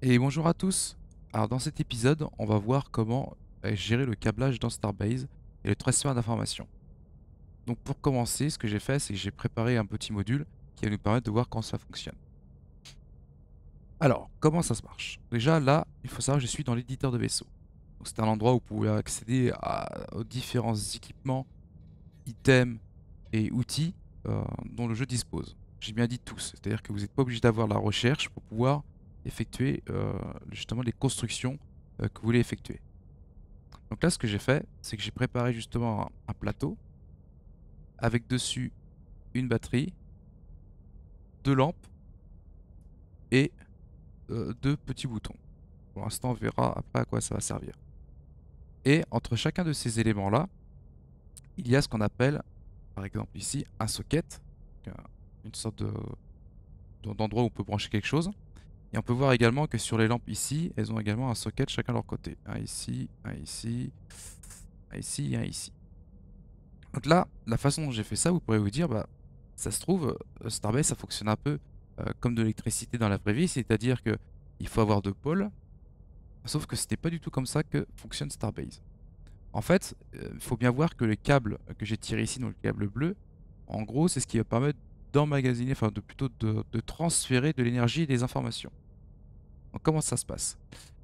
Et bonjour à tous Alors dans cet épisode, on va voir comment euh, gérer le câblage dans Starbase et le transfert d'informations. Donc pour commencer, ce que j'ai fait, c'est que j'ai préparé un petit module qui va nous permettre de voir comment ça fonctionne. Alors, comment ça se marche Déjà là, il faut savoir que je suis dans l'éditeur de vaisseau. C'est un endroit où vous pouvez accéder à, aux différents équipements, items et outils euh, dont le jeu dispose. J'ai bien dit tous, c'est-à-dire que vous n'êtes pas obligé d'avoir la recherche pour pouvoir effectuer euh, justement les constructions euh, que vous voulez effectuer. Donc là, ce que j'ai fait, c'est que j'ai préparé justement un, plateau avec dessus une batterie, deux lampes et euh, deux petits boutons. Pour l'instant, on verra après à quoi ça va servir. Et entre chacun de ces éléments-là, il y a ce qu'on appelle, par exemple ici, un socket, une sorte d'endroit où on peut brancher quelque chose. Et on peut voir également que sur les lampes ici, elles ont également un socket chacun de leur côté. Un ici, un ici, un ici, un ici. Donc là, la façon dont j'ai fait ça, vous pourrez vous dire, bah, ça se trouve, euh, Starbase, ça fonctionne un peu euh, comme de l'électricité dans la vraie vie, c'est-à-dire que il faut avoir deux pôles, sauf que ce c'était pas du tout comme ça que fonctionne Starbase. En fait, il euh, faut bien voir que les câbles que j'ai tiré ici, donc le câble bleu, en gros, c'est ce qui va permettre d'emmagasiner, enfin de, plutôt de, transférer de l'énergie et des informations. comment ça se passe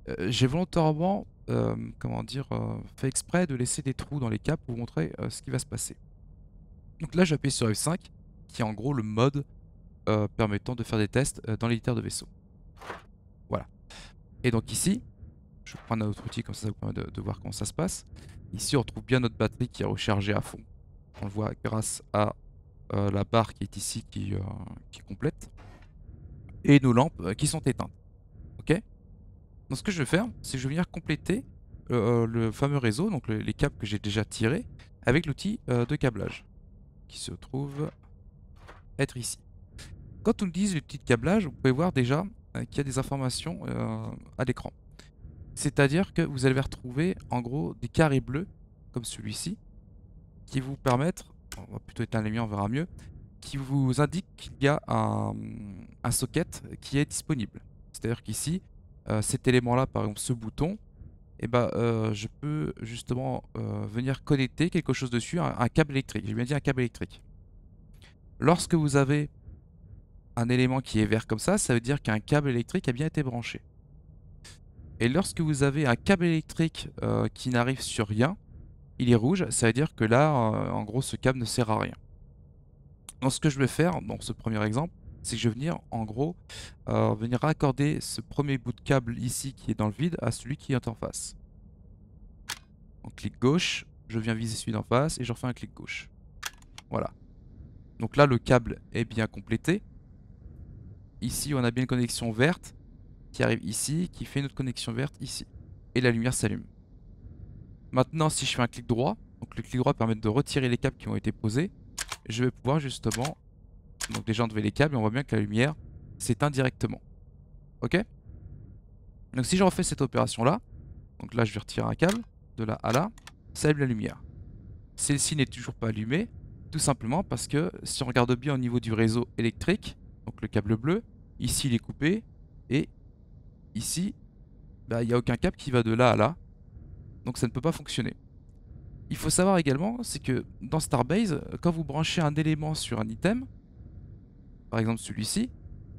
euh, J'ai volontairement, euh, comment dire, euh, fait exprès de laisser des trous dans les câbles pour vous montrer ce qui va se passer. Donc là j'appuie sur F5, qui est en gros le mode permettant de faire des tests dans l'éditeur de vaisseau. Voilà. Et donc ici, je prends un autre outil comme ça, ça vous permet de, voir comment ça se passe. Ici on retrouve bien notre batterie qui est rechargée à fond. On le voit grâce à euh, la barre qui est ici qui, euh, complète, et nos lampes euh, qui sont éteintes. Ok Donc ce que je vais faire, c'est que je vais venir compléter le fameux réseau, donc les câbles que j'ai déjà tirés, avec l'outil de câblage, qui se trouve être ici. Quand on dit l'outil de câblage, vous pouvez voir déjà qu'il y a des informations à l'écran. C'est-à-dire que vous allez retrouver en gros des carrés bleus comme celui-ci qui vous permettent on va plutôt éteindre les lumières, on verra mieux, qui vous indique qu'il y a un, socket qui est disponible. C'est-à-dire qu'ici, euh, cet élément-là, par exemple ce bouton, eh ben, euh, je peux justement euh, venir connecter quelque chose dessus, un, câble électrique. J'ai bien dit un câble électrique. Lorsque vous avez un élément qui est vert comme ça, ça veut dire qu'un câble électrique a bien été branché. Et lorsque vous avez un câble électrique qui n'arrive sur rien, il est rouge, ça veut dire que là, euh, en gros, ce câble ne sert à rien. Donc ce que je vais faire, dans ce premier exemple, c'est que je vais venir, en gros, euh, venir raccorder ce premier bout de câble ici qui est dans le vide à celui qui est en face. On clique gauche, je viens viser celui d'en face et je refais un clic gauche. Voilà. Donc là, le câble est bien complété. Ici, on a bien une connexion verte qui arrive ici, qui fait une autre connexion verte ici. Et la lumière s'allume. Maintenant, si je fais un clic droit, donc le clic droit permet de retirer les câbles qui ont été posés, je vais pouvoir justement donc déjà enlever les câbles et on voit bien que la lumière s'éteint directement. Ok Donc si je refais cette opération là, donc là je vais retirer un câble de là à là, ça allume la lumière. Celle-ci n'est toujours pas allumée, tout simplement parce que si on regarde bien au niveau du réseau électrique, donc le câble bleu, ici il est coupé et ici bah, il n'y a aucun câble qui va de là à là. Donc ça ne peut pas fonctionner. Il faut savoir également, c'est que dans Starbase, quand vous branchez un élément sur un item, par exemple celui-ci, et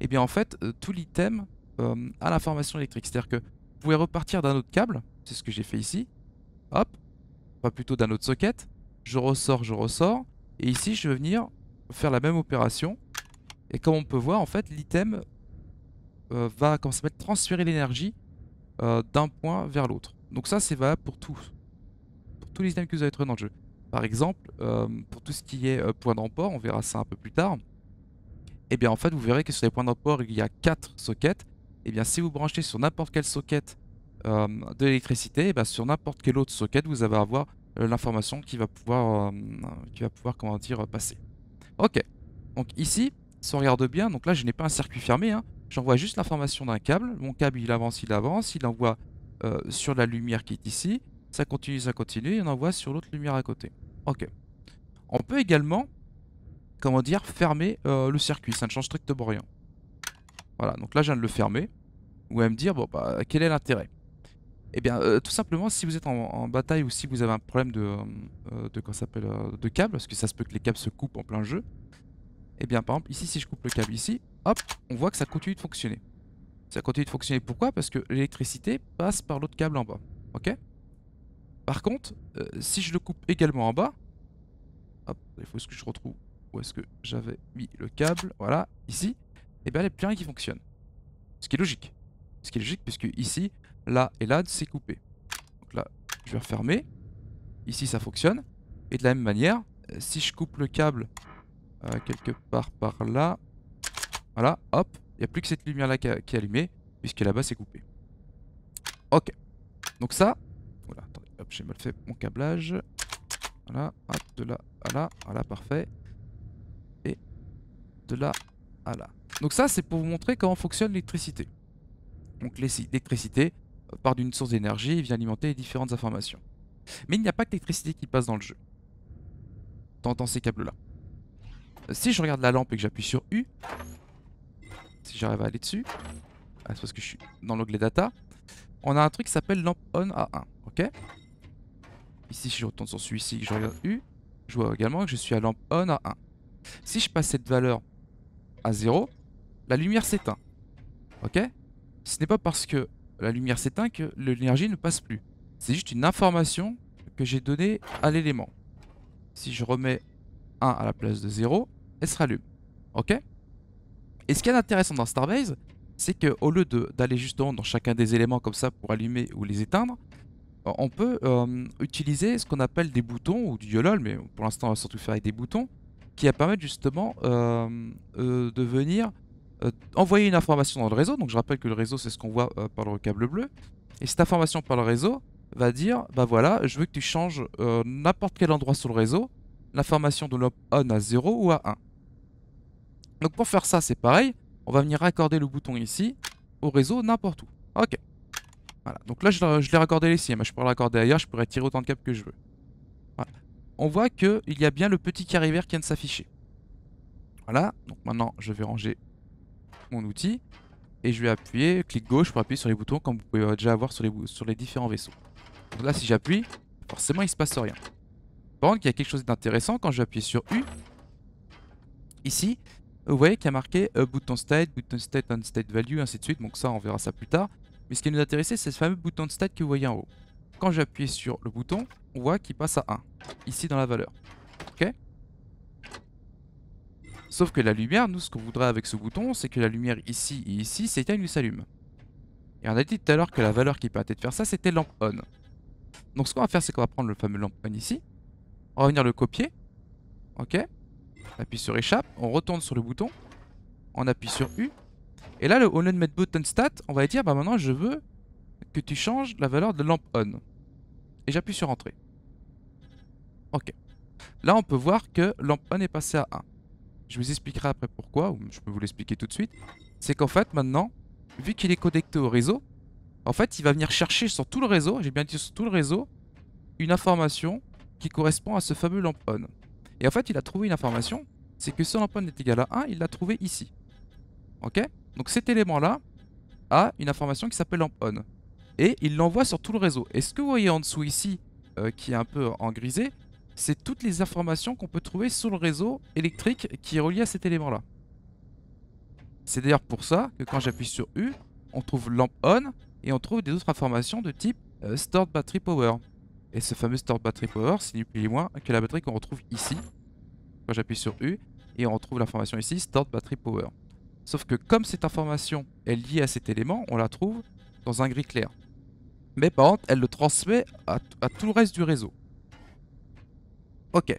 eh bien en fait, euh, tout l'item euh, a l'information électrique. C'est-à-dire que vous pouvez repartir d'un autre câble, c'est ce que j'ai fait ici, hop, pas plutôt d'un autre socket, je ressors, je ressors, et ici je vais venir faire la même opération, et comme on peut voir, en fait, l'item euh, va, transférer l'énergie d'un point vers l'autre. Donc ça, c'est valable pour tous, Pour tous les items que vous avez trouver dans le jeu. Par exemple, euh, pour tout ce qui est euh, point d'emport, on verra ça un peu plus tard. Et eh bien en fait, vous verrez que sur les points d'emport, il y a 4 sockets. Et eh bien si vous branchez sur n'importe quelle socket euh, de l'électricité, eh bien sur n'importe quel autre socket, vous allez avoir l'information qui va pouvoir, qui va pouvoir comment dire, passer. Ok, donc ici, si on regarde bien, donc là je n'ai pas un circuit fermé, hein. j'envoie juste l'information d'un câble, mon câble il avance, il avance, il envoie euh, sur la lumière qui est ici. Ça continue, ça continue, et on envoie sur l'autre lumière à côté. Ok. On peut également, comment dire, fermer euh, le circuit. Ça ne change strictement rien. Voilà, donc là je viens de le fermer. Ou à me dire, bon bah, quel est l'intérêt Eh bien, euh, tout simplement, si vous êtes en, bataille ou si vous avez un problème de, de, de câble, parce que ça se peut que les câbles se coupent en plein jeu, eh bien, par exemple, ici, si je coupe le câble ici, hop, on voit que ça continue de fonctionner. Ça continue de fonctionner. Pourquoi Parce que l'électricité passe par l'autre câble en bas. Ok Par contre, euh, si je le coupe également en bas... Hop, il faut que je retrouve où est-ce que j'avais mis le câble. Voilà, ici. Et eh bien, il n'y a plus rien qui fonctionne. Ce qui est logique. Ce qui est logique, puisque ici, là et là, c'est coupé. Donc là, je vais refermer. Ici, ça fonctionne. Et de la même manière, euh, si je coupe le câble euh, quelque part par là, voilà, hop, il n'y a plus que cette lumière là qui, est allumée, puisque là-bas c'est coupé. Ok. Donc ça. Voilà, attendez, hop, j'ai mal fait mon câblage. Voilà, hop, ah, de là à là, voilà, ah, parfait. Et de là à là. Donc ça, c'est pour vous montrer comment fonctionne l'électricité. Donc l'électricité euh, part d'une source d'énergie et vient alimenter différentes informations. Mais il n'y a pas que l'électricité qui passe dans le jeu. Dans, dans ces câbles-là. Euh, si je regarde la lampe et que j'appuie sur U, si j'arrive à aller dessus. Ah, c'est parce que je suis dans l'onglet data. On a un truc qui s'appelle lamp on A1, ok Ici, si je retourne sur celui-ci, je regarde U, je vois également que je suis à lamp on A1. Si je passe cette valeur à 0, la lumière s'éteint, ok Ce n'est pas parce que la lumière s'éteint que l'énergie ne passe plus. C'est juste une information que j'ai donnée à l'élément. Si je remets 1 à la place de 0, elle se rallume, ok et ce qui est intéressant dans Starbase, c'est qu'au lieu d'aller justement dans chacun des éléments comme ça pour allumer ou les éteindre, euh, on peut euh, utiliser ce qu'on appelle des boutons ou du YOLOL, mais pour l'instant on va surtout faire avec des boutons, qui permettre justement euh, de venir envoyer une information dans le réseau. Donc je rappelle que le réseau c'est ce qu'on voit par le câble bleu. Et cette information par le réseau va dire, bah voilà, je veux que tu changes n'importe quel endroit sur le réseau, l'information de l'op on à 0 ou à 1. Donc pour faire ça, c'est pareil. On va venir raccorder le bouton ici au réseau n'importe où. Ok. Voilà. Donc là, je l'ai raccordé ici. Mais je pourrais le raccorder ailleurs. Je pourrais tirer autant de câbles que je veux. On voit qu'il y a bien le petit carré vert qui vient de s'afficher. Voilà. Donc maintenant, je vais ranger mon outil. Et je vais appuyer, clic gauche pour appuyer sur les boutons comme vous pouvez déjà avoir sur les, différents vaisseaux. Donc là, si j'appuie, forcément, il se passe rien. Par contre, il y a quelque chose d'intéressant quand je vais appuyer sur U. Ici, vous euh, voyez qu'il y a marqué euh, button state, button state, on state value, ainsi de suite. Donc ça, on verra ça plus tard. Mais ce qui nous intéressait, c'est ce fameux bouton state que vous voyez en haut. Quand j'appuie sur le bouton, on voit qu'il passe à 1, ici dans la valeur. Ok Sauf que la lumière, nous, ce qu'on voudrait avec ce bouton, c'est que la lumière ici et ici s'éteigne ou s'allume. Et on a dit tout à l'heure que la valeur qui permettait de faire ça, c'était lamp on. Donc ce qu'on va faire, c'est qu'on va prendre le fameux lamp on ici. On va venir le copier. Ok on appuie sur échappe, on retourne sur le bouton, on appuie sur U. Et là, le, au button stat, on va dire bah maintenant je veux que tu changes la valeur de lamp on. Et j'appuie sur entrée. Ok. Là, on peut voir que lamp on est passé à 1. Je vous expliquerai après pourquoi, ou je peux vous l'expliquer tout de suite. C'est qu'en fait, maintenant, vu qu'il est connecté au réseau, en fait, il va venir chercher sur tout le réseau, j'ai bien dit sur tout le réseau, une information qui correspond à ce fameux lamp on. Et en fait, il a trouvé une information, c'est que si lampone est égal à 1, il l'a trouvé ici. Ok Donc cet élément-là a une information qui s'appelle on. Et il l'envoie sur tout le réseau. Et ce que vous voyez en dessous ici, euh, qui est un peu en grisé, c'est toutes les informations qu'on peut trouver sur le réseau électrique qui est relié à cet élément-là. C'est d'ailleurs pour ça que quand j'appuie sur U, on trouve lamp et on trouve des autres informations de type euh, stored battery power. Et ce fameux Start battery power, c'est ni plus ni moins que la batterie qu'on retrouve ici. Quand j'appuie sur U, et on retrouve l'information ici, Start battery power. Sauf que comme cette information est liée à cet élément, on la trouve dans un gris clair. Mais par contre, elle le transmet à, tout le reste du réseau. Ok.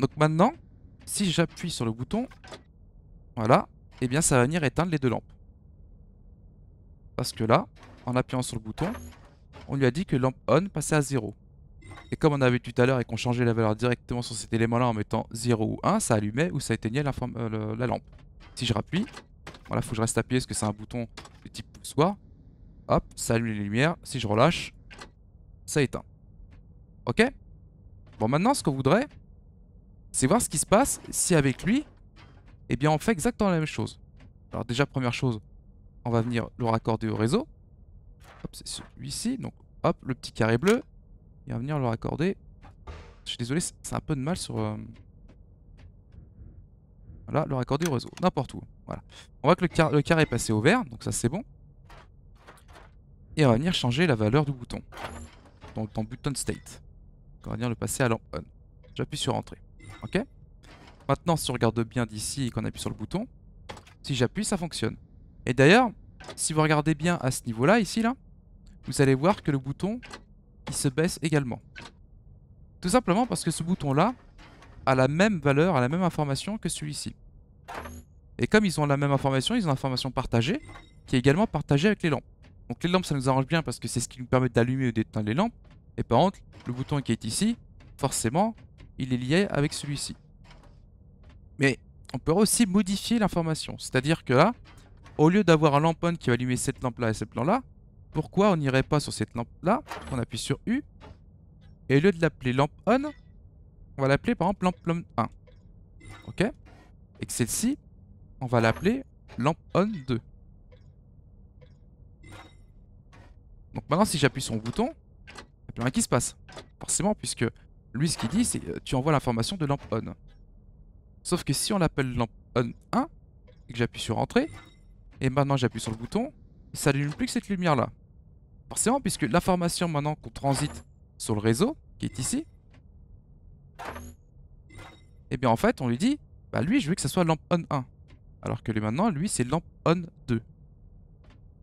Donc maintenant, si j'appuie sur le bouton, voilà, et eh bien ça va venir éteindre les deux lampes. Parce que là, en appuyant sur le bouton, on lui a dit que lampe on passait à 0. Et comme on avait tout à l'heure et qu'on changeait la valeur directement sur cet élément-là en mettant 0 ou 1, ça allumait ou ça éteignait euh, la, lampe. Si je rappuie, voilà, faut que je reste appuyé parce que c'est un bouton de type poussoir. Hop, ça allume les lumières. Si je relâche, ça éteint. Ok Bon, maintenant, ce qu'on voudrait, c'est voir ce qui se passe si avec lui, eh bien, on fait exactement la même chose. Alors déjà, première chose, on va venir le raccorder au réseau. Hop, c'est celui-ci. Donc, hop, le petit carré bleu. Il va venir le accorder. Je suis désolé, c'est un peu de mal sur... Euh, voilà, le raccorder au réseau. N'importe où. Voilà. On voit que le, carré est passé au vert, donc ça c'est bon. Et on va venir changer la valeur du bouton. Donc dans button state. on va venir le passer à on. J'appuie sur entrée. Ok Maintenant, si on regarde bien d'ici et qu'on appuie sur le bouton, si j'appuie, ça fonctionne. Et d'ailleurs, si vous regardez bien à ce niveau-là, ici, là, vous allez voir que le bouton il se baisse également. Tout simplement parce que ce bouton-là a la même valeur, a la même information que celui-ci. Et comme ils ont la même information, ils ont l'information partagée, qui est également partagée avec les lampes. Donc les lampes, ça nous arrange bien parce que c'est ce qui nous permet d'allumer ou d'éteindre les lampes. Et par contre, le bouton qui est ici, forcément, il est lié avec celui-ci. Mais on peut aussi modifier l'information. C'est-à-dire que là, au lieu d'avoir un lampone qui va allumer cette lampe-là et cette lampe-là, pourquoi on n'irait pas sur cette lampe-là On appuie sur U. Et au lieu de l'appeler lampe on, on va l'appeler par exemple lampe, ON 1. Ok Et que celle-ci, on va l'appeler lampe on 2. Donc maintenant, si j'appuie sur le bouton, il n'y a plus rien qui se passe. Forcément, puisque lui, ce qu'il dit, c'est euh, tu envoies l'information de lampe on. Sauf que si on l'appelle lampe on 1, et que j'appuie sur entrée, et maintenant j'appuie sur le bouton, ça n'allume plus que cette lumière-là puisque l'information maintenant qu'on transite sur le réseau, qui est ici, et eh bien en fait, on lui dit, bah lui, je veux que ça soit lampe on 1. Alors que lui, maintenant, lui, c'est lampe on 2.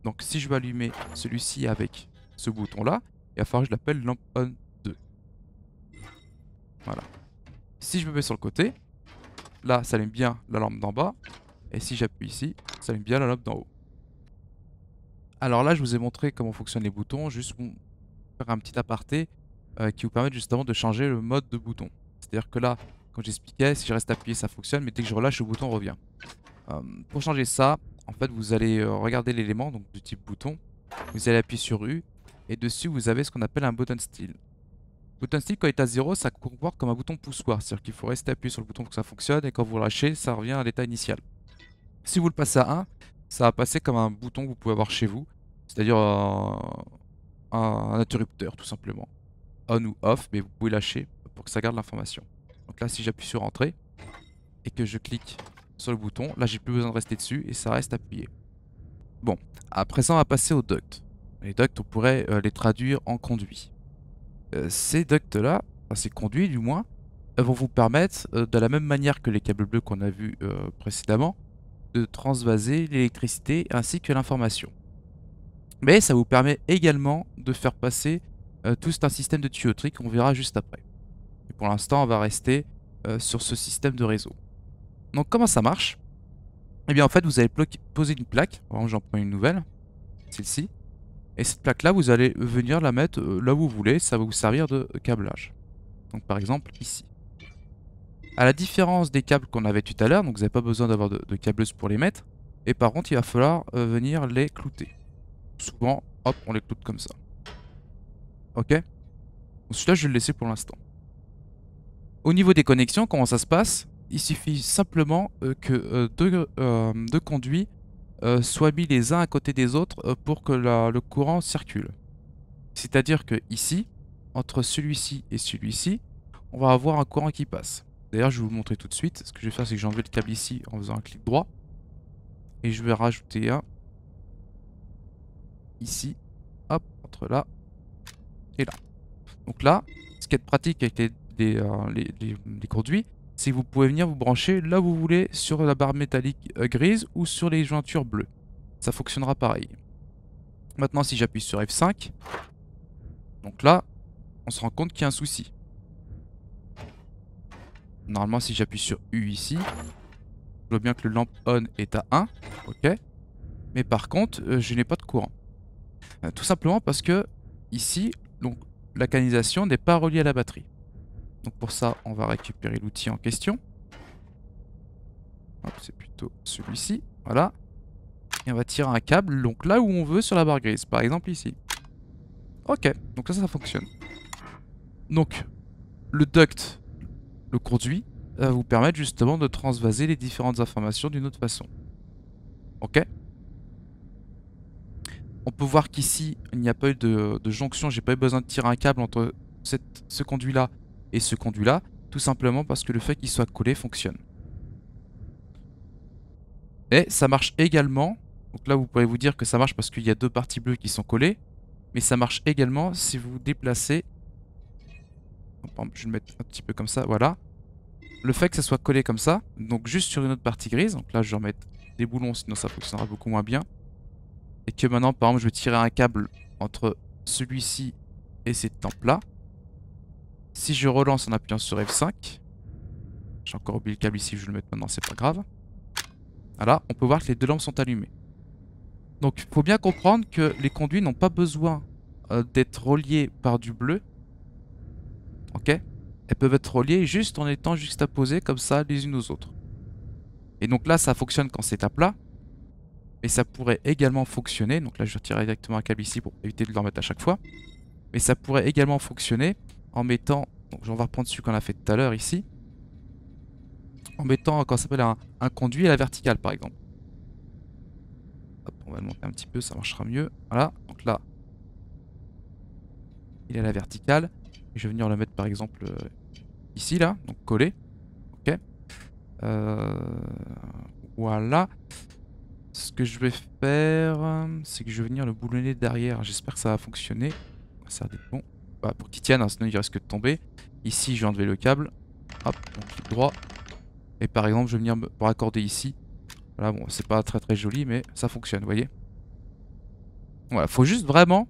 Donc si je veux allumer celui-ci avec ce bouton-là, il va falloir que je l'appelle lampe on 2. Voilà. Si je me mets sur le côté, là, ça allume bien la lampe d'en bas. Et si j'appuie ici, ça allume bien la lampe d'en haut. Alors là, je vous ai montré comment fonctionnent les boutons, juste pour faire un petit aparté euh, qui vous permet justement de changer le mode de bouton. C'est-à-dire que là, quand j'expliquais, si je reste appuyé, ça fonctionne, mais dès que je relâche, le bouton revient. Euh, pour changer ça, en fait, vous allez euh, regarder l'élément donc du type bouton, vous allez appuyer sur U, et dessus, vous avez ce qu'on appelle un button style. Button style quand il est à 0, ça comporte comme un bouton poussoir, c'est-à-dire qu'il faut rester appuyé sur le bouton pour que ça fonctionne, et quand vous lâchez, ça revient à l'état initial. Si vous le passez à 1, ça va passer comme un bouton que vous pouvez avoir chez vous, c'est-à-dire un, interrupteur tout simplement. On ou off, mais vous pouvez lâcher pour que ça garde l'information. Donc là, si j'appuie sur Entrée et que je clique sur le bouton, là j'ai plus besoin de rester dessus et ça reste appuyé. Bon, à présent, on va passer aux ducts. Les ducts, on pourrait euh, les traduire en conduits. Euh, ces ducts-là, enfin, ces conduits du moins, vont vous permettre, euh, de la même manière que les câbles bleus qu'on a vus précédemment, de transvaser l'électricité ainsi que l'information. Mais ça vous permet également de faire passer euh, tout un système de tuyauterie qu'on verra juste après. Et pour l'instant, on va rester euh, sur ce système de réseau. Donc comment ça marche Et eh bien en fait, vous allez poser une plaque. J'en prends une nouvelle, celle-ci. Et cette plaque-là, vous allez venir la mettre euh, là où vous voulez. Ça va vous servir de câblage. Donc par exemple, ici. À la différence des câbles qu'on avait tout à l'heure, donc vous n'avez pas besoin d'avoir de, de, câbleuse pour les mettre. Et par contre, il va falloir euh, venir les clouter. Souvent, hop, on les cloute comme ça. Ok Donc celui-là, je vais le laisser pour l'instant. Au niveau des connexions, comment ça se passe Il suffit simplement euh, que euh, deux, conduits soient mis les uns à côté des autres pour que le courant circule. C'est-à-dire que ici, entre celui-ci et celui-ci, on va avoir un courant qui passe. D'ailleurs, je vais vous montrer tout de suite. Ce que je vais faire, c'est que j'enlève le câble ici en faisant un clic droit. Et je vais rajouter un ici. Hop, entre là et là. Donc là, ce qui est pratique avec les, euh, conduits, c'est que vous pouvez venir vous brancher là où vous voulez sur la barre métallique euh, grise ou sur les jointures bleues. Ça fonctionnera pareil. Maintenant, si j'appuie sur F5, donc là, on se rend compte qu'il y a un souci. Normalement, si j'appuie sur U ici, je vois bien que le lamp on est à 1. Ok. Mais par contre, euh, je n'ai pas de courant. Euh, tout simplement parce que ici, donc, la canalisation n'est pas reliée à la batterie. Donc pour ça, on va récupérer l'outil en question. C'est plutôt celui-ci. Voilà. Et on va tirer un câble, donc là où on veut sur la barre grise. Par exemple ici. Ok, donc ça ça fonctionne. Donc, le duct le conduit va euh, vous permettre justement de transvaser les différentes informations d'une autre façon. Ok On peut voir qu'ici, il n'y a pas eu de, jonction, j'ai pas eu besoin de tirer un câble entre ce conduit-là et ce conduit-là, tout simplement parce que le fait qu'il soit collé fonctionne. Et ça marche également, donc là vous pouvez vous dire que ça marche parce qu'il y a deux parties bleues qui sont collées, mais ça marche également si vous déplacez je vais le mettre un petit peu comme ça, voilà. Le fait que ça soit collé comme ça, donc juste sur une autre partie grise, donc là je vais en mettre des boulons sinon ça fonctionnera beaucoup moins bien. Et que maintenant par exemple je vais tirer un câble entre celui-ci et cette tempe là. Si je relance en appuyant sur F5, j'ai encore oublié le câble ici, je vais le mettre maintenant, c'est pas grave. Voilà, on peut voir que les deux lampes sont allumées. Donc il faut bien comprendre que les conduits n'ont pas besoin euh, d'être reliés par du bleu Ok Elles peuvent être reliées juste en étant juxtaposées comme ça les unes aux autres. Et donc là, ça fonctionne quand c'est à plat. Mais ça pourrait également fonctionner. Donc là, je retirerai directement un câble ici pour éviter de le remettre à chaque fois. Mais ça pourrait également fonctionner en mettant... Donc on va reprendre celui qu'on a fait tout à l'heure ici. En mettant, quand ça s'appelle, un, un conduit à la verticale par exemple. Hop, on va le monter un petit peu, ça marchera mieux. Voilà, donc là, il est à la verticale. Je vais venir le mettre par exemple euh, ici là, donc coller. Ok. Euh, voilà. Ce que je vais faire, c'est que je vais venir le boulonner derrière. J'espère que ça va fonctionner. Ça être bon. Bah, pour qu'il tienne, hein, sinon il risque de tomber. Ici, je vais enlever le câble. Hop, on clique droit. Et par exemple, je vais venir me raccorder ici. Voilà, bon, c'est pas très très joli, mais ça fonctionne, vous voyez. Voilà, faut juste vraiment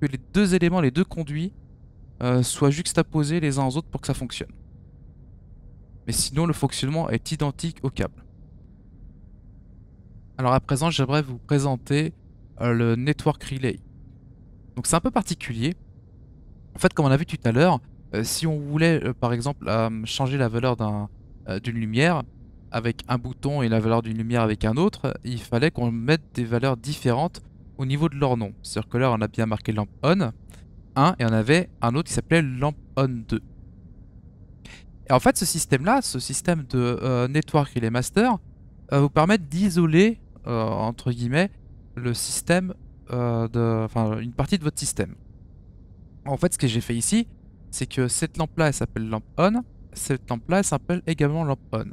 que les deux éléments, les deux conduits, euh, soit juxtaposés les uns aux autres pour que ça fonctionne. Mais sinon, le fonctionnement est identique au câble. Alors à présent, j'aimerais vous présenter euh, le Network Relay. Donc c'est un peu particulier. En fait, comme on a vu tout à l'heure, euh, si on voulait par exemple changer la valeur d'une lumière, avec un bouton et la valeur d'une lumière avec un autre, il fallait qu'on mette des valeurs différentes au niveau de leur nom. C'est-à-dire que là, on a bien marqué l'amp on, et on avait un autre qui s'appelait Lamp On 2. Et en fait, ce système-là, ce système de euh, network et les masters, euh, vous permettre d'isoler, euh, entre guillemets, le système, euh, de, enfin, une partie de votre système. En fait, ce que j'ai fait ici, c'est que cette lampe-là, elle s'appelle lamp on, cette lampe-là, s'appelle également lamp on.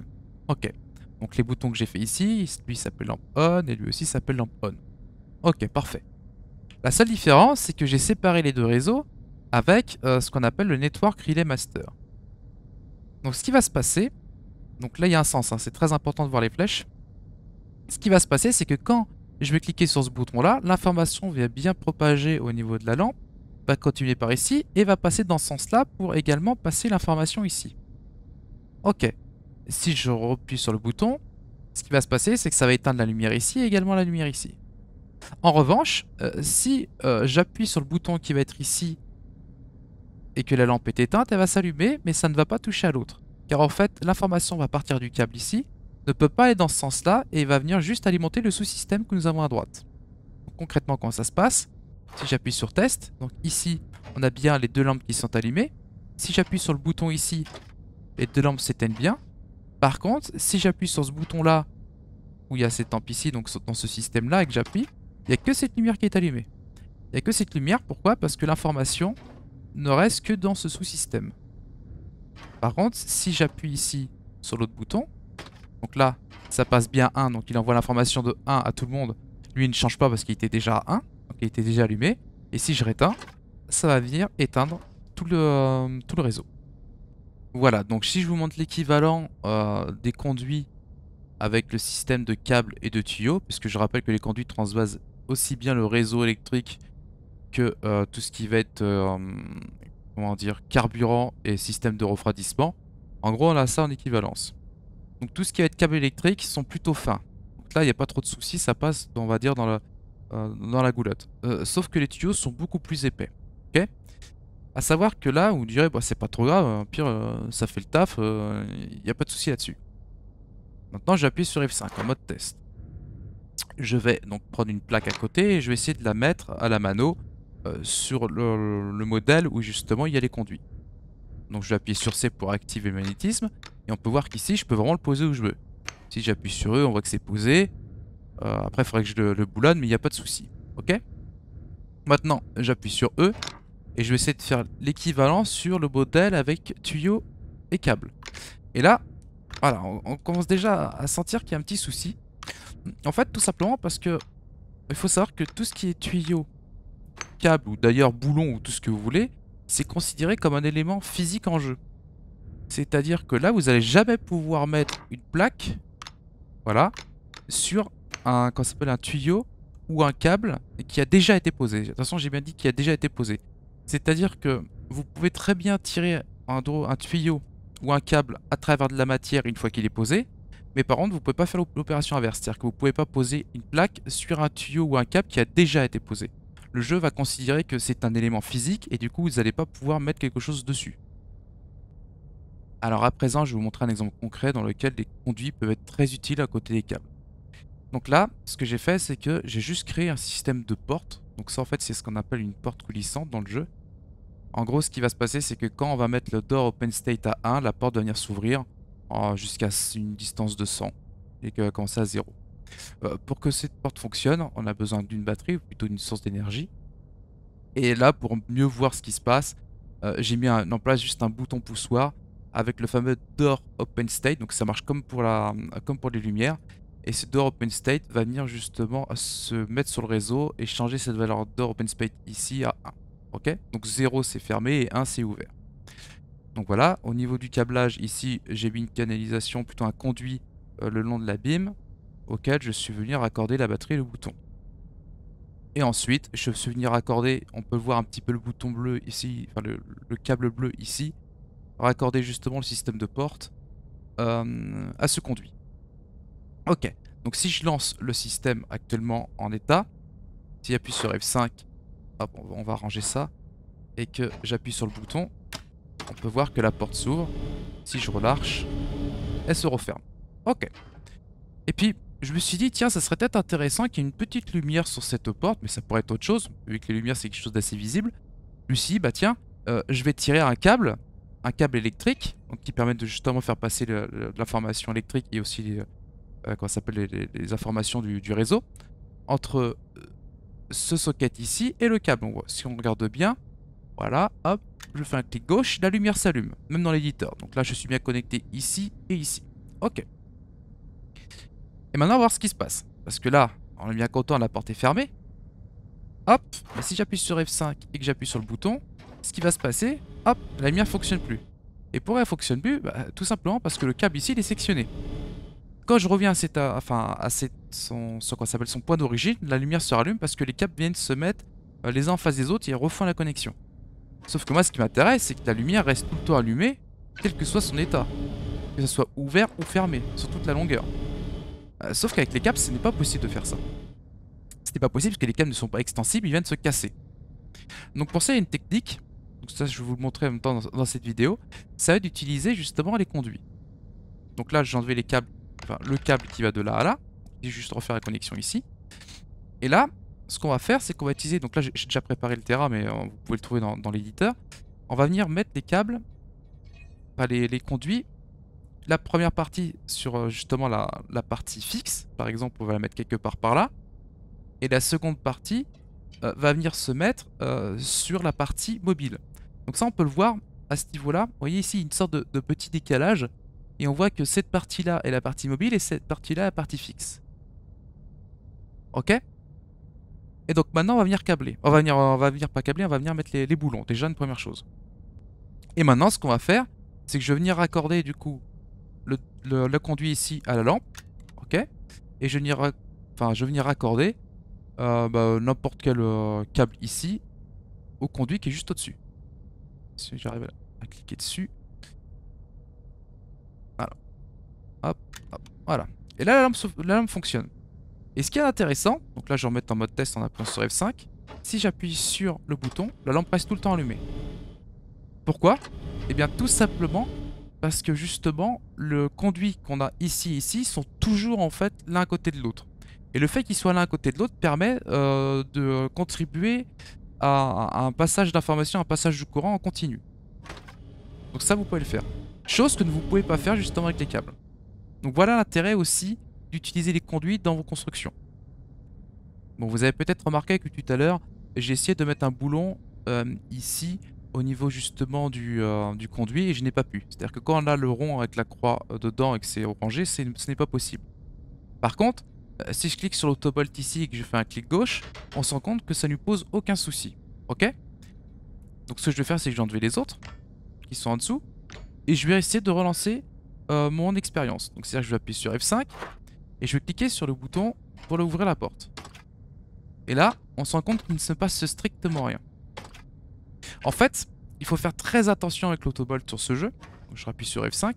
Ok. Donc les boutons que j'ai fait ici, lui s'appelle lamp on et lui aussi s'appelle lamp on. Ok, parfait. La seule différence, c'est que j'ai séparé les deux réseaux avec euh, ce qu'on appelle le Network Relay Master. Donc ce qui va se passer, donc là il y a un sens, hein, c'est très important de voir les flèches. Ce qui va se passer, c'est que quand je vais cliquer sur ce bouton-là, l'information va bien propager au niveau de la lampe, va continuer par ici et va passer dans ce sens-là pour également passer l'information ici. Ok, si je repuie sur le bouton, ce qui va se passer, c'est que ça va éteindre la lumière ici et également la lumière ici. En revanche, euh, si euh, j'appuie sur le bouton qui va être ici et que la lampe est éteinte, elle va s'allumer, mais ça ne va pas toucher à l'autre. Car en fait, l'information va partir du câble ici, ne peut pas aller dans ce sens-là, et va venir juste alimenter le sous-système que nous avons à droite. concrètement, comment ça se passe Si j'appuie sur test, donc ici, on a bien les deux lampes qui sont allumées. Si j'appuie sur le bouton ici, les deux lampes s'éteignent bien. Par contre, si j'appuie sur ce bouton-là, où il y a cette lampe ici, donc dans ce système-là, et que j'appuie, il n'y a que cette lumière qui est allumée. Il n'y a que cette lumière, pourquoi Parce que l'information ne reste que dans ce sous-système. Par contre, si j'appuie ici sur l'autre bouton, donc là, ça passe bien à 1, donc il envoie l'information de 1 à tout le monde. Lui, il ne change pas parce qu'il était déjà à 1, donc il était déjà allumé. Et si je réteins, ça va venir éteindre tout le, euh, tout le réseau. Voilà, donc si je vous montre l'équivalent euh, des conduits avec le système de câbles et de tuyaux, puisque je rappelle que les conduits transvasent aussi bien le réseau électrique que euh, tout ce qui va être euh, comment dire, carburant et système de refroidissement. En gros, on a ça en équivalence. Donc tout ce qui va être câble électrique sont plutôt fins. Donc là, il n'y a pas trop de soucis, ça passe, on va dire, dans la, euh, dans la goulotte. sauf que les tuyaux sont beaucoup plus épais. Ok à savoir que là, vous direz, bah, c'est pas trop grave, pire, ça fait le taf, il n'y a pas de souci là-dessus. Maintenant, j'appuie sur F5 en mode test. Je vais donc prendre une plaque à côté et je vais essayer de la mettre à la mano euh, sur le, modèle où justement il y a les conduits. Donc je vais appuyer sur C pour activer le magnétisme et on peut voir qu'ici je peux vraiment le poser où je veux. Si j'appuie sur E, on voit que c'est posé. Euh, après, il faudrait que je le, boulonne, mais il n'y a pas de souci. Ok Maintenant, j'appuie sur E et je vais essayer de faire l'équivalent sur le modèle avec tuyau et câble. Et là, voilà, on commence déjà à sentir qu'il y a un petit souci. En fait, tout simplement parce que il faut savoir que tout ce qui est tuyau, câble ou d'ailleurs boulon ou tout ce que vous voulez, c'est considéré comme un élément physique en jeu. C'est-à-dire que là, vous n'allez jamais pouvoir mettre une plaque, voilà, sur un, s'appelle un tuyau ou un câble qui a déjà été posé. De toute façon, j'ai bien dit qu'il a déjà été posé. C'est-à-dire que vous pouvez très bien tirer un, un tuyau ou un câble à travers de la matière une fois qu'il est posé, mais par contre, vous ne pouvez pas faire l'opération inverse, c'est-à-dire que vous ne pouvez pas poser une plaque sur un tuyau ou un câble qui a déjà été posé. Le jeu va considérer que c'est un élément physique et du coup, vous n'allez pas pouvoir mettre quelque chose dessus. Alors à présent, je vais vous montrer un exemple concret dans lequel des conduits peuvent être très utiles à côté des câbles. Donc là, ce que j'ai fait, c'est que j'ai juste créé un système de porte. Donc ça, en fait, c'est ce qu'on appelle une porte coulissante dans le jeu. En gros, ce qui va se passer, c'est que quand on va mettre le door open state à 1, la porte va venir s'ouvrir ah, jusqu'à une distance de 100 et qu'elle va commencer euh, à 0. pour que cette porte fonctionne, on a besoin d'une batterie, ou plutôt d'une source d'énergie. Et là, pour mieux voir ce qui se passe, euh, j'ai mis en place juste un bouton poussoir avec le fameux door open state. Donc ça marche comme pour, la, comme pour les lumières. Et ce door open state va venir justement se mettre sur le réseau et changer cette valeur door open state ici à 1. Ok Donc 0 c'est fermé et 1 c'est ouvert. Donc voilà, au niveau du câblage, ici, j'ai mis une canalisation, plutôt un conduit euh, le long de la l'abîme, auquel je suis venu raccorder la batterie et le bouton. Et ensuite, je suis venu raccorder, on peut voir un petit peu le bouton bleu ici, enfin le, câble bleu ici, raccorder justement le système de porte euh, à ce conduit. Ok, donc si je lance le système actuellement en état, si j'appuie sur F5, on va ranger ça, et que j'appuie sur le bouton, on peut voir que la porte s'ouvre. Si je relâche, elle se referme. Ok. Et puis, je me suis dit, tiens, ça serait peut-être intéressant qu'il y ait une petite lumière sur cette porte, mais ça pourrait être autre chose, vu que les lumières, c'est quelque chose d'assez visible. Lucie bah tiens, euh, je vais tirer un câble, un câble électrique, qui permet de justement faire passer l'information électrique et aussi les, euh, s'appelle les, informations du, réseau, entre euh, ce socket ici et le câble. si on regarde bien, voilà, hop, je fais un clic gauche, la lumière s'allume, même dans l'éditeur. Donc là, je suis bien connecté ici et ici. Ok. Et maintenant, on va voir ce qui se passe. Parce que là, on est bien content, la porte est fermée. Hop, si j'appuie sur F5 et que j'appuie sur le bouton, ce qui va se passer, hop, la lumière fonctionne plus. Et pourquoi elle fonctionne plus bah, Tout simplement parce que le câble ici, est sectionné. Quand je reviens à, cet, euh, enfin, à son, quoi s'appelle, son point d'origine, la lumière se rallume parce que les câbles viennent se mettre euh, les uns en face des autres et refont la connexion. Sauf que moi, ce qui m'intéresse, c'est que la lumière reste tout le temps allumée, quel que soit son état. Que ce soit ouvert ou fermé, sur toute la longueur. Euh, sauf qu'avec les câbles, ce n'est pas possible de faire ça. Ce n'est pas possible parce que les câbles ne sont pas extensibles, ils viennent se casser. Donc pour ça, il y a une technique, donc ça je vais vous le montrer en même temps dans, cette vidéo, ça va être d'utiliser justement les conduits. Donc là, j'ai enlevé les câbles, le câble qui va de là à là, j'ai juste refaire la connexion ici. Et là, ce qu'on va faire, c'est qu'on va utiliser, donc là j'ai déjà préparé le terrain mais euh, vous pouvez le trouver dans, l'éditeur. On va venir mettre les câbles, enfin les, les conduits, la première partie sur euh, justement la, la, partie fixe, par exemple on va la mettre quelque part par là, et la seconde partie euh, va venir se mettre sur la partie mobile. Donc ça on peut le voir à ce niveau-là, vous voyez ici une sorte de, de, petit décalage, et on voit que cette partie-là est la partie mobile et cette partie-là est la partie fixe. Ok et donc maintenant, on va venir câbler. On va venir, on va venir pas câbler, on va venir mettre les, boulons. Déjà, une première chose. Et maintenant, ce qu'on va faire, c'est que je vais venir raccorder du coup le, conduit ici à la lampe. Ok Et je vais venir, enfin, je vais venir raccorder euh, bah, n'importe quel euh, câble ici au conduit qui est juste au-dessus. Si j'arrive à cliquer dessus. Voilà. Hop, hop, voilà. Et là, la lampe fonctionne. Et ce qui est intéressant, donc là je vais remettre en mode test en appuyant sur F5, si j'appuie sur le bouton, la lampe reste tout le temps allumée. Pourquoi Eh bien tout simplement parce que justement le conduit qu'on a ici ici sont toujours en fait l'un côté de l'autre. Et le fait qu'ils soient l'un côté de l'autre permet euh, de contribuer à, un passage d'information, un passage du courant en continu. Donc ça vous pouvez le faire. Chose que vous ne pouvez pas faire justement avec les câbles. Donc voilà l'intérêt aussi d'utiliser les conduits dans vos constructions. Bon, vous avez peut-être remarqué que tout à l'heure, j'ai essayé de mettre un boulon euh, ici au niveau justement du, euh, du conduit et je n'ai pas pu. C'est-à-dire que quand on a le rond avec la croix euh, dedans et que c'est orangé, ce n'est pas possible. Par contre, si je clique sur l'autobolt ici et que je fais un clic gauche, on s'en rend compte que ça ne nous pose aucun souci. Ok Donc ce que je vais faire, c'est que je vais les autres qui sont en dessous et je vais essayer de relancer mon expérience. Donc c'est-à-dire que je vais appuyer sur F5 et je vais cliquer sur le bouton pour ouvrir la porte. Et là, on se rend compte qu'il ne se passe strictement rien. En fait, il faut faire très attention avec l'autobolt sur ce jeu. Je rappuie sur F5.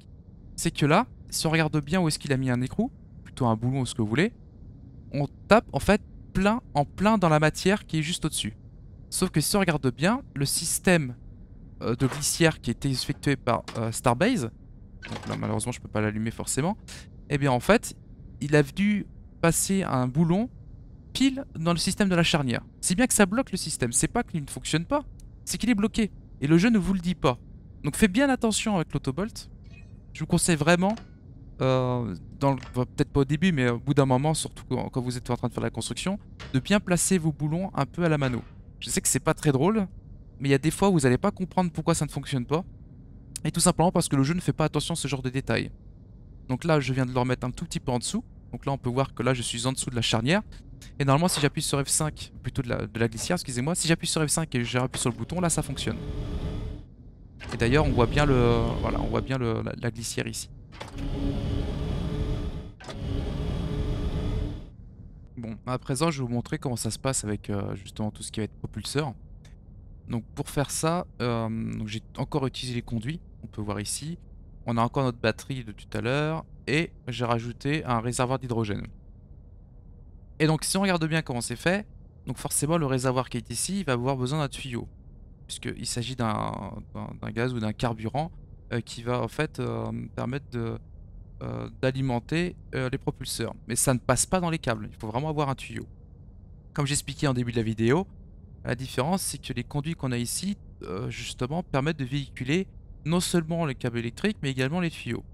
C'est que là, si on regarde bien où est-ce qu'il a mis un écrou, plutôt un boulon ou ce que vous voulez, on tape en fait plein en plein dans la matière qui est juste au-dessus. Sauf que si on regarde bien, le système euh, de glissière qui été effectué par euh, Starbase, donc là malheureusement je peux pas l'allumer forcément, et eh bien en fait il a dû passer un boulon pile dans le système de la charnière. C'est bien que ça bloque le système, c'est pas qu'il ne fonctionne pas, c'est qu'il est bloqué. Et le jeu ne vous le dit pas. Donc faites bien attention avec l'autobolt. Je vous conseille vraiment, euh, peut-être pas au début, mais au bout d'un moment, surtout quand vous êtes en train de faire la construction, de bien placer vos boulons un peu à la mano. Je sais que c'est pas très drôle, mais il y a des fois où vous n'allez pas comprendre pourquoi ça ne fonctionne pas. Et tout simplement parce que le jeu ne fait pas attention à ce genre de détails. Donc là, je viens de leur mettre un tout petit peu en dessous. Donc là, on peut voir que là, je suis en dessous de la charnière. Et normalement, si j'appuie sur F5, plutôt de la, glissière, excusez-moi, si j'appuie sur F5 et j'appuie sur le bouton, là, ça fonctionne. Et d'ailleurs, on voit bien, le, voilà, on voit bien la, glissière ici. Bon, à présent, je vais vous montrer comment ça se passe avec euh, justement tout ce qui va être propulseur. Donc pour faire ça, euh, j'ai encore utilisé les conduits, on peut voir ici. On a encore notre batterie de tout à l'heure. Et j'ai rajouté un réservoir d'hydrogène. Et donc si on regarde bien comment c'est fait, donc forcément le réservoir qui est ici, il va avoir besoin d'un tuyau. Puisqu'il s'agit d'un gaz ou d'un carburant euh, qui va en fait euh, permettre euh, d'alimenter les propulseurs. Mais ça ne passe pas dans les câbles, il faut vraiment avoir un tuyau. Comme j'expliquais en début de la vidéo, la différence c'est que les conduits qu'on a ici, justement, permettent de véhiculer non seulement les câbles électriques, mais également les tuyaux.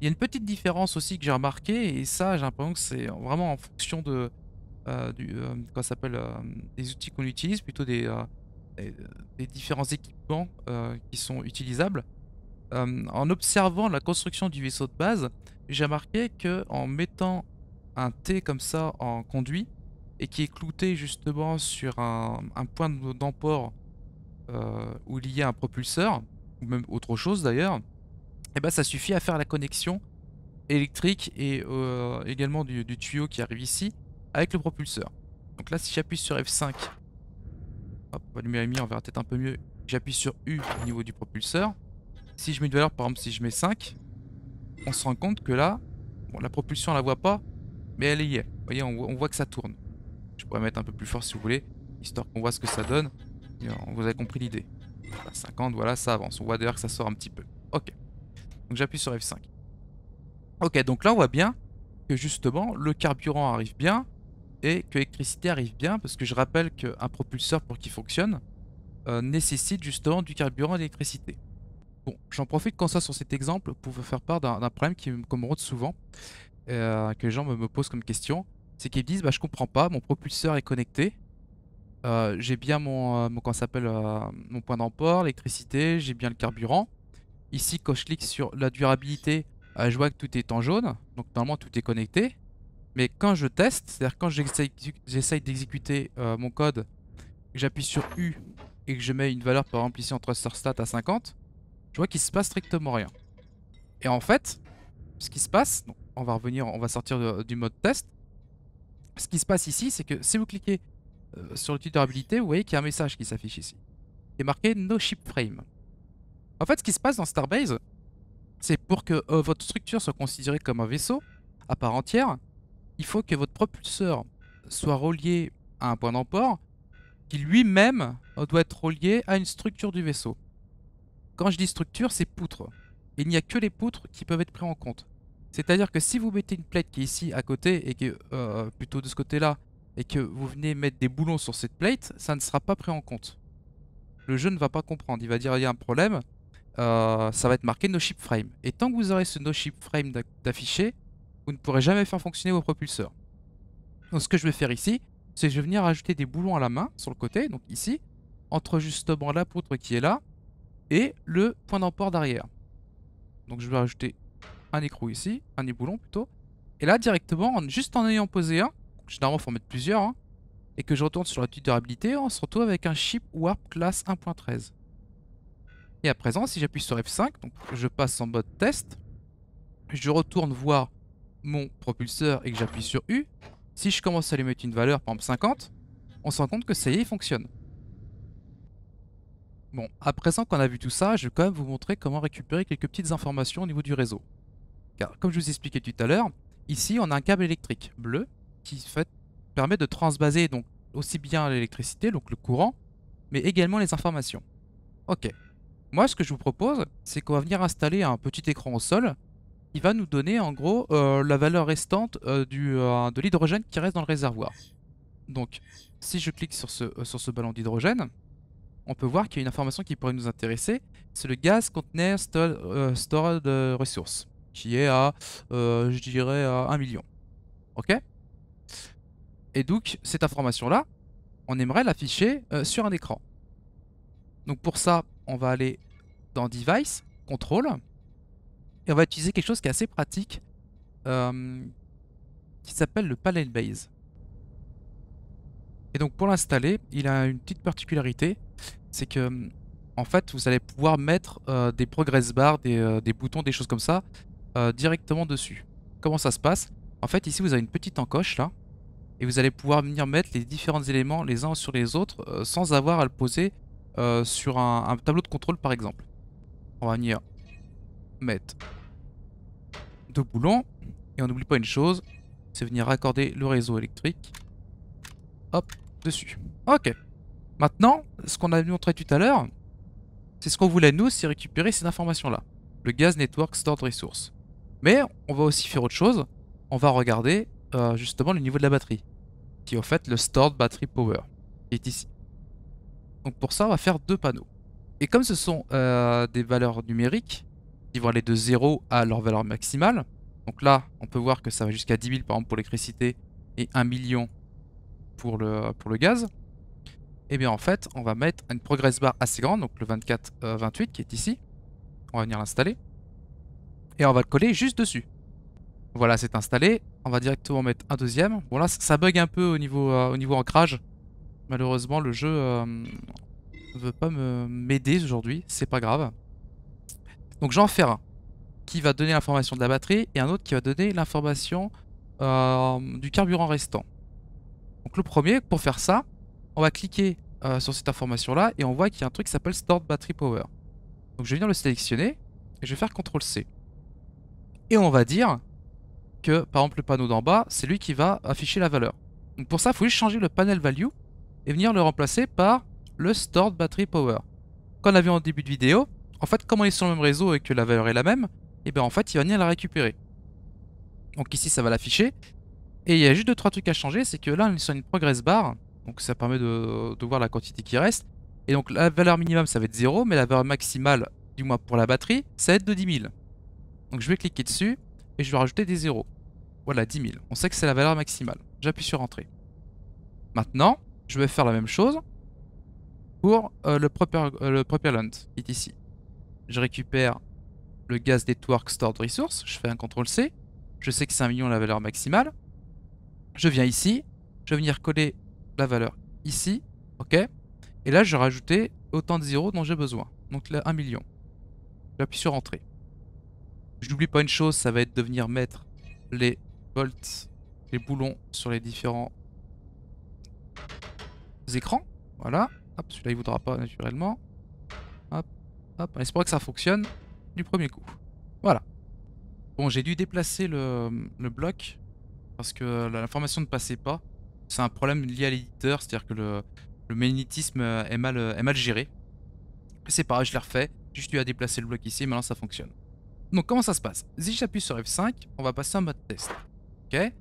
Il y a une petite différence aussi que j'ai remarqué, et ça j'ai l'impression que c'est vraiment en fonction de, euh, du, quoi euh, s'appelle, euh, des outils qu'on utilise, plutôt des, des, différents équipements qui sont utilisables. en observant la construction du vaisseau de base, j'ai remarqué que en mettant un T comme ça en conduit, et qui est clouté justement sur un, un point d'emport euh, où il y a un propulseur, ou même autre chose d'ailleurs, et eh ben ça suffit à faire la connexion électrique et euh, également du, tuyau qui arrive ici avec le propulseur. Donc là si j'appuie sur F5, hop, on verra peut-être un peu mieux, j'appuie sur U au niveau du propulseur. Si je mets une valeur, par exemple si je mets 5, on se rend compte que là, bon, la propulsion on la voit pas, mais elle y est. Vous voyez, on voit que ça tourne. Je pourrais mettre un peu plus fort si vous voulez, histoire qu'on voit ce que ça donne. Vous avez compris l'idée. 50, voilà, ça avance. On voit d'ailleurs que ça sort un petit peu. Ok. Donc j'appuie sur F5. Ok, donc là on voit bien que justement le carburant arrive bien et que l'électricité arrive bien parce que je rappelle qu'un propulseur pour qu'il fonctionne euh, nécessite justement du carburant et de l'électricité. Bon, j'en profite comme ça sur cet exemple pour faire part d'un problème qui me rôde souvent, euh, que les gens me, me posent comme question, c'est qu'ils disent bah, je comprends pas, mon propulseur est connecté, euh, j'ai bien mon, euh, euh, mon point d'emport, l'électricité, j'ai bien le carburant. Ici, quand je clique sur la durabilité, je vois que tout est en jaune, donc normalement tout est connecté. Mais quand je teste, c'est-à-dire quand j'essaye d'exécuter mon code, j'appuie sur U et que je mets une valeur par exemple ici en stat à 50, je vois qu'il se passe strictement rien. Et en fait, ce qui se passe, on va revenir, on va sortir du mode test. Ce qui se passe ici, c'est que si vous cliquez euh, sur le titre habilité, vous voyez qu'il y a un message qui s'affiche ici. Il est marqué No Ship Frame. En fait, ce qui se passe dans Starbase, c'est pour que euh, votre structure soit considérée comme un vaisseau à part entière, il faut que votre propulseur soit relié à un point d'emport qui lui-même euh, doit être relié à une structure du vaisseau. Quand je dis structure, c'est poutre. il n'y a que les poutres qui peuvent être pris en compte. C'est-à-dire que si vous mettez une plaque qui est ici à côté et que plutôt de ce côté-là, et que vous venez mettre des boulons sur cette plate, ça ne sera pas pris en compte. Le jeu ne va pas comprendre, il va dire il y a un problème, euh, ça va être marqué no ship frame. Et tant que vous aurez ce no ship frame d'affiché, vous ne pourrez jamais faire fonctionner vos propulseurs. Donc ce que je vais faire ici, c'est que je vais venir ajouter des boulons à la main sur le côté, donc ici, entre justement la poutre qui est là et le point d'emport d'arrière. Donc je vais rajouter un écrou ici, un éboulon plutôt. Et là directement, juste en ayant posé un, généralement faut en mettre plusieurs, hein, et que je retourne sur la tutorabilité on se retrouve avec un chip Warp class 1.13. Et à présent, si j'appuie sur F5, donc je passe en mode test, je retourne voir mon propulseur et que j'appuie sur U, si je commence à lui mettre une valeur, par exemple 50, on se rend compte que ça y est, il fonctionne. Bon, à présent qu'on a vu tout ça, je vais quand même vous montrer comment récupérer quelques petites informations au niveau du réseau. Car comme je vous expliquais tout à l'heure, ici on a un câble électrique bleu qui permet de transbaser donc aussi bien l'électricité, donc le courant, mais également les informations. Ok. Moi, ce que je vous propose, c'est qu'on va venir installer un petit écran au sol qui va nous donner en gros euh, la valeur restante euh, du, euh, de l'hydrogène qui reste dans le réservoir. Donc, si je clique sur ce, sur ce ballon d'hydrogène, on peut voir qu'il y a une information qui pourrait nous intéresser, c'est le gaz Container stored, resources, resource, qui est à, je dirais, à 1 million. Ok et donc, cette information-là, on aimerait l'afficher euh, sur un écran. Donc pour ça, on va aller dans Device, Control, et on va utiliser quelque chose qui est assez pratique, euh, qui s'appelle le Palette Base. Et donc pour l'installer, il a une petite particularité, c'est que en fait vous allez pouvoir mettre euh, des progress bars, des, boutons, des choses comme ça directement dessus. Comment ça se passe En fait ici vous avez une petite encoche là et vous allez pouvoir venir mettre les différents éléments les uns sur les autres euh, sans avoir à le poser euh, sur un, tableau de contrôle par exemple. On va venir mettre deux boulons et on n'oublie pas une chose, c'est venir raccorder le réseau électrique hop dessus. Ok. Maintenant, ce qu'on a montré tout à l'heure, c'est ce qu'on voulait nous, c'est récupérer ces informations là. Le gaz Network Stored Resource. Mais on va aussi faire autre chose, on va regarder euh, justement le niveau de la batterie qui en fait le Stored Battery Power, qui est ici. Donc pour ça, on va faire deux panneaux. Et comme ce sont euh, des valeurs numériques, qui vont aller de 0 à leur valeur maximale, donc là, on peut voir que ça va jusqu'à 10 000 par exemple pour l'électricité et 1 million pour le, pour le gaz, et eh bien en fait, on va mettre une progress bar assez grande, donc le 24-28 euh, qui est ici, on va venir l'installer, et on va le coller juste dessus. Voilà, c'est installé, on va directement mettre un deuxième. Bon là, ça bug un peu au niveau, euh, au niveau ancrage. Malheureusement, le jeu ne euh, veut pas m'aider aujourd'hui. C'est pas grave. Donc j'en fais un qui va donner l'information de la batterie et un autre qui va donner l'information euh, du carburant restant. Donc le premier, pour faire ça, on va cliquer sur cette information là et on voit qu'il y a un truc qui s'appelle Stored Battery Power. Donc je vais venir le sélectionner et je vais faire CTRL C. Et on va dire que par exemple le panneau d'en bas, c'est lui qui va afficher la valeur. Donc pour ça, il faut juste changer le panel value et venir le remplacer par le stored battery power. Qu'on a vu en début de vidéo, en fait, comme on est sur le même réseau et que la valeur est la même, et eh bien en fait, il va venir la récupérer. Donc ici, ça va l'afficher. Et il y a juste 2 trois trucs à changer, c'est que là, on est sur une progress bar, donc ça permet de, de voir la quantité qui reste. Et donc la valeur minimum, ça va être 0, mais la valeur maximale, du moins pour la batterie, ça va être de 10 000. Donc je vais cliquer dessus, et je vais rajouter des zéros. Voilà, 10 000. On sait que c'est la valeur maximale. J'appuie sur Entrée. Maintenant, je vais faire la même chose pour euh, le, proper, euh, propellant qui est ici. Je récupère le gaz network stored resource, je fais un CTRL-C, je sais que c'est 1 million la valeur maximale, je viens ici, je vais venir coller la valeur ici, ok, et là je vais rajouter autant de zéros dont j'ai besoin, donc là 1 million. J'appuie sur Entrée. Je n'oublie pas une chose, ça va être de venir mettre les bolts, les boulons sur les différents écrans. Voilà. Hop, celui-là il voudra pas naturellement. Hop, hop, on que ça fonctionne du premier coup. Voilà. Bon, j'ai dû déplacer le, bloc parce que l'information ne passait pas. C'est un problème lié à l'éditeur, c'est-à-dire que le, le, magnétisme est mal, est mal géré. C'est pareil, je l'ai refait. Juste dû à déplacer le bloc ici et maintenant ça fonctionne. Donc comment ça se passe Si j'appuie sur F5, on va passer en mode test. Ok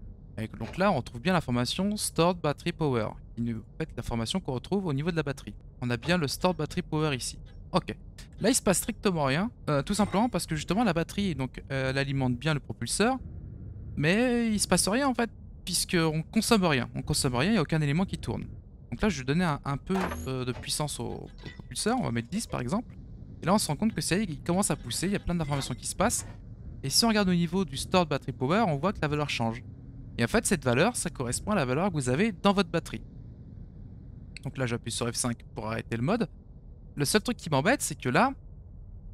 Donc là, on trouve bien l'information Stored Battery Power, en fait l'information qu'on retrouve au niveau de la batterie. On a bien le Stored Battery Power ici. Ok. Là, il se passe strictement rien, euh, tout simplement parce que justement la batterie, donc, euh, elle alimente bien le propulseur, mais il se passe rien en fait, puisqu'on consomme rien. On consomme rien, il n'y a aucun élément qui tourne. Donc là, je vais donner un, peu euh, de puissance au propulseur, on va mettre 10 par exemple. Et là, on se rend compte que ça y commence à pousser, il y a plein d'informations qui se passent. Et si on regarde au niveau du store battery power, on voit que la valeur change. Et en fait, cette valeur, ça correspond à la valeur que vous avez dans votre batterie. Donc là, j'appuie sur F5 pour arrêter le mode. Le seul truc qui m'embête, c'est que là,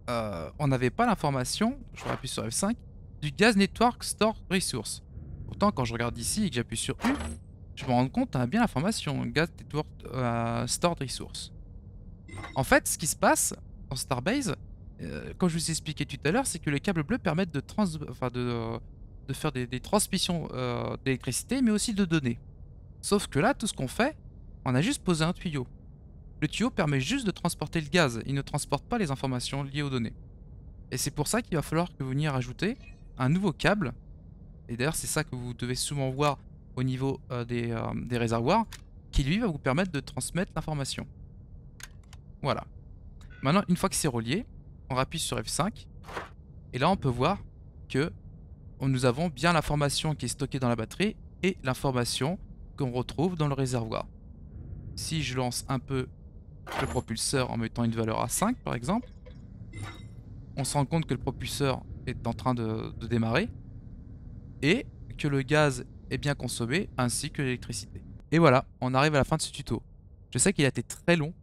euh, on n'avait pas l'information, je appuyer sur F5, du Gas Network Store Resource. Pourtant, quand je regarde ici et que j'appuie sur U, je me rends compte qu'on a bien l'information Gas Network euh, Store Resource. En fait, ce qui se passe, Starbase, quand euh, je vous ai expliqué tout à l'heure, c'est que les câbles bleus permettent de, euh, faire des, transmissions euh, d'électricité, mais aussi de données. Sauf que là, tout ce qu'on fait, on a juste posé un tuyau. Le tuyau permet juste de transporter le gaz, il ne transporte pas les informations liées aux données. Et c'est pour ça qu'il va falloir que vous rajouter un nouveau câble. Et d'ailleurs, c'est ça que vous devez souvent voir au niveau des réservoirs, qui lui va vous permettre de transmettre l'information. Voilà. Maintenant, une fois que c'est relié, on appuie sur F5. Et là, on peut voir que nous avons bien l'information qui est stockée dans la batterie et l'information qu'on retrouve dans le réservoir. Si je lance un peu le propulseur en mettant une valeur à 5 par exemple, on se rend compte que le propulseur est en train de démarrer et que le gaz est bien consommé ainsi que l'électricité. Et voilà, on arrive à la fin de ce tuto. Je sais qu'il a été très long,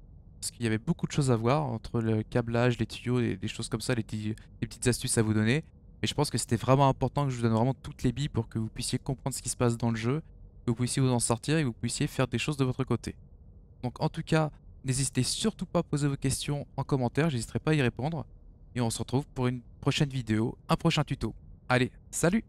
parce qu'il y avait beaucoup de choses à voir entre le câblage, les tuyaux, des choses comme ça, les, petites astuces à vous donner. Mais je pense que c'était vraiment important que je vous donne vraiment toutes les billes pour que vous puissiez comprendre ce qui se passe dans le jeu, que vous puissiez vous en sortir et que vous puissiez faire des choses de votre côté. Donc en tout cas, n'hésitez surtout pas à poser vos questions en commentaire, j'hésiterai pas à y répondre. Et on se retrouve pour une prochaine vidéo, un prochain tuto. Allez, salut